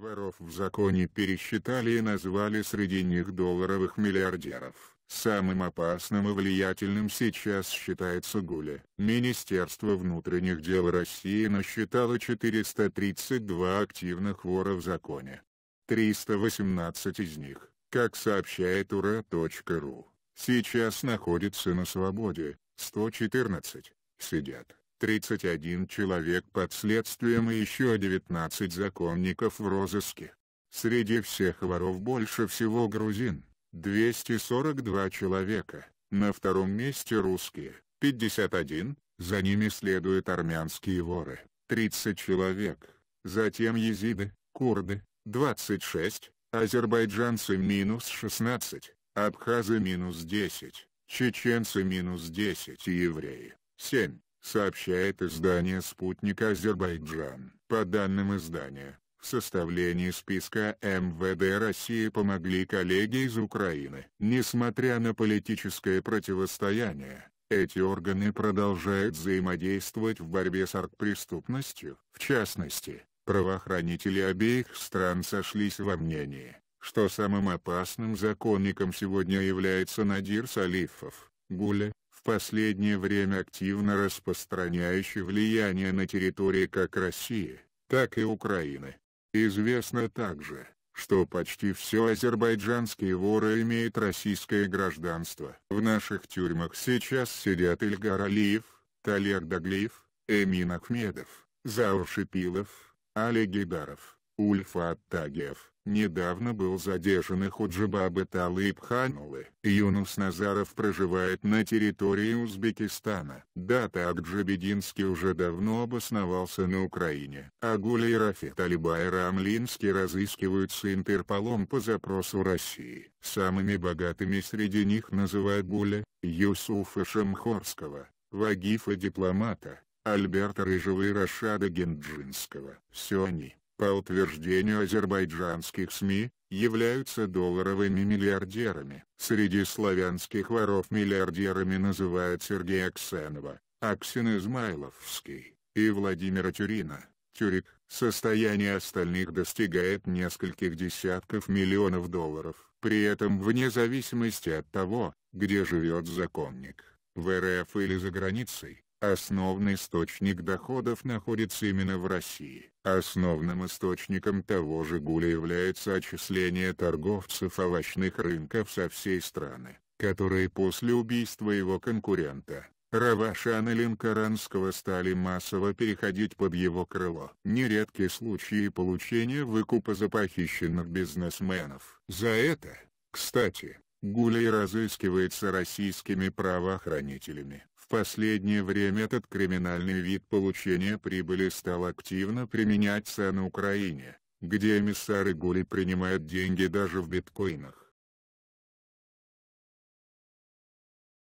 Воров в законе пересчитали и назвали среди них долларовых миллиардеров. Самым опасным и влиятельным сейчас считается Гуля. Министерство внутренних дел России насчитало 432 активных вора в законе. 318 из них, как сообщает ура.ру, сейчас находятся на свободе, 114 сидят. 31 человек под следствием и еще 19 законников в розыске. Среди всех воров больше всего грузин, 242 человека, на втором месте русские, 51, за ними следуют армянские воры, 30 человек, затем езиды, курды, 26, азербайджанцы минус 16, абхазы минус 10, чеченцы минус 10 и евреи, 7 сообщает издание «Спутник Азербайджан». По данным издания, в составлении списка МВД России помогли коллеги из Украины. Несмотря на политическое противостояние, эти органы продолжают взаимодействовать в борьбе с аркпреступностью. В частности, правоохранители обеих стран сошлись во мнении, что самым опасным законником сегодня является Надир Салифов, Гуля, в последнее время активно распространяющий влияние на территории как России, так и Украины. Известно также, что почти все азербайджанские воры имеют российское гражданство. В наших тюрьмах сейчас сидят Ильгар Алиев, Талер Даглиев, Эмин Ахмедов, Заур Шипилов, Али Гидаров, Ульфа Аттагиев, недавно был задержан и Худжибабы Талыбханулы. Юнус Назаров проживает на территории Узбекистана. Дата так уже давно обосновался на Украине. Агуля и Рафет Алибай Рамлинский разыскиваются Интерполом по запросу России. Самыми богатыми среди них называют Гуля, Юсуфа Шамхорского, Вагифа Дипломата, Альберта Рыжего и Рашада Генджинского. Все они по утверждению азербайджанских СМИ, являются долларовыми миллиардерами. Среди славянских воров миллиардерами называют Сергея Аксенова, Аксин Измайловский и Владимира Тюрина. Тюрик, состояние остальных достигает нескольких десятков миллионов долларов. При этом вне зависимости от того, где живет законник, в РФ или за границей, Основный источник доходов находится именно в России. Основным источником того же гуля является отчисление торговцев овощных рынков со всей страны, которые после убийства его конкурента, Равашана Линкоранского стали массово переходить под его крыло. Нередки случаи получения выкупа за похищенных бизнесменов. За это, кстати, Гулей разыскивается российскими правоохранителями последнее время этот криминальный вид получения прибыли стал активно применяться на Украине, где эмиссары Гули принимают деньги даже в биткоинах.